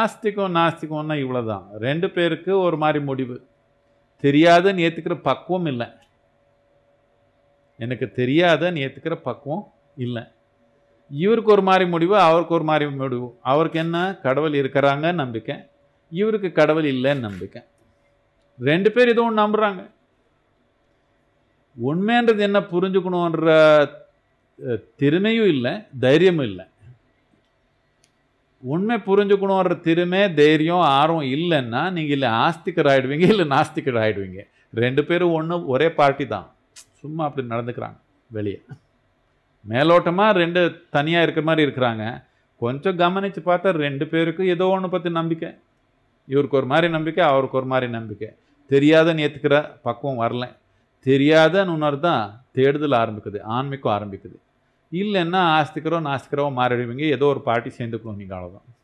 ஆஸ்திகம் நாஸ்திகம்னா இவ்வளோ தான் ரெண்டு பேருக்கு ஒரு மாதிரி முடிவு தெரியாதுன்னு ஏற்றுக்கிற பக்குவம் இல்லை எனக்கு தெரியாதன்னு ஏற்றுக்கிற பக்குவம் இல்லை இவருக்கு ஒரு மாதிரி முடிவு அவருக்கு ஒரு மாதிரி முடிவு அவருக்கு என்ன கடவுள் இருக்கிறாங்கன்னு நம்பிக்கை இவருக்கு கடவுள் இல்லைன்னு நம்பிக்கை ரெண்டு பேர் ஏதோ ஒன்று நம்புகிறாங்க உண்மைன்றது என்ன புரிஞ்சுக்கணுன்ற திறமையும் இல்லை தைரியமும் இல்லை உண்மை புரிஞ்சுக்கணுன்ற திறமை தைரியம் ஆர்வம் இல்லைன்னா நீங்கள் இல்லை ஆஸ்திகர் ஆகிடுவீங்க இல்லை நாஸ்திகர் ஆகிடுவீங்க ரெண்டு பேரும் ஒன்று ஒரே பார்ட்டி தான் சும்மா அப்படி நடந்துக்கிறாங்க வெளியே மேலோட்டமாக ரெண்டு தனியாக இருக்கிற மாதிரி இருக்கிறாங்க கொஞ்சம் கவனித்து பார்த்தா ரெண்டு பேருக்கும் ஏதோ ஒன்று பற்றி நம்பிக்கை இவருக்கு ஒரு மாதிரி நம்பிக்கை அவருக்கு ஒரு மாதிரி நம்பிக்கை தெரியாதன்னு ஏற்றுக்கிற பக்குவம் வரல தெரியாதன்னு உணர்தான் தேடுதல் ஆரம்பிக்குது ஆன்மீகம் ஆரம்பிக்குது இல்லைன்னா ஆஸ்திகரோ நாஸ்திகரோ மாறிடுவீங்க ஏதோ ஒரு பார்ட்டி சேர்ந்துக்கணும் நீங்கள் அவ்வளோதான்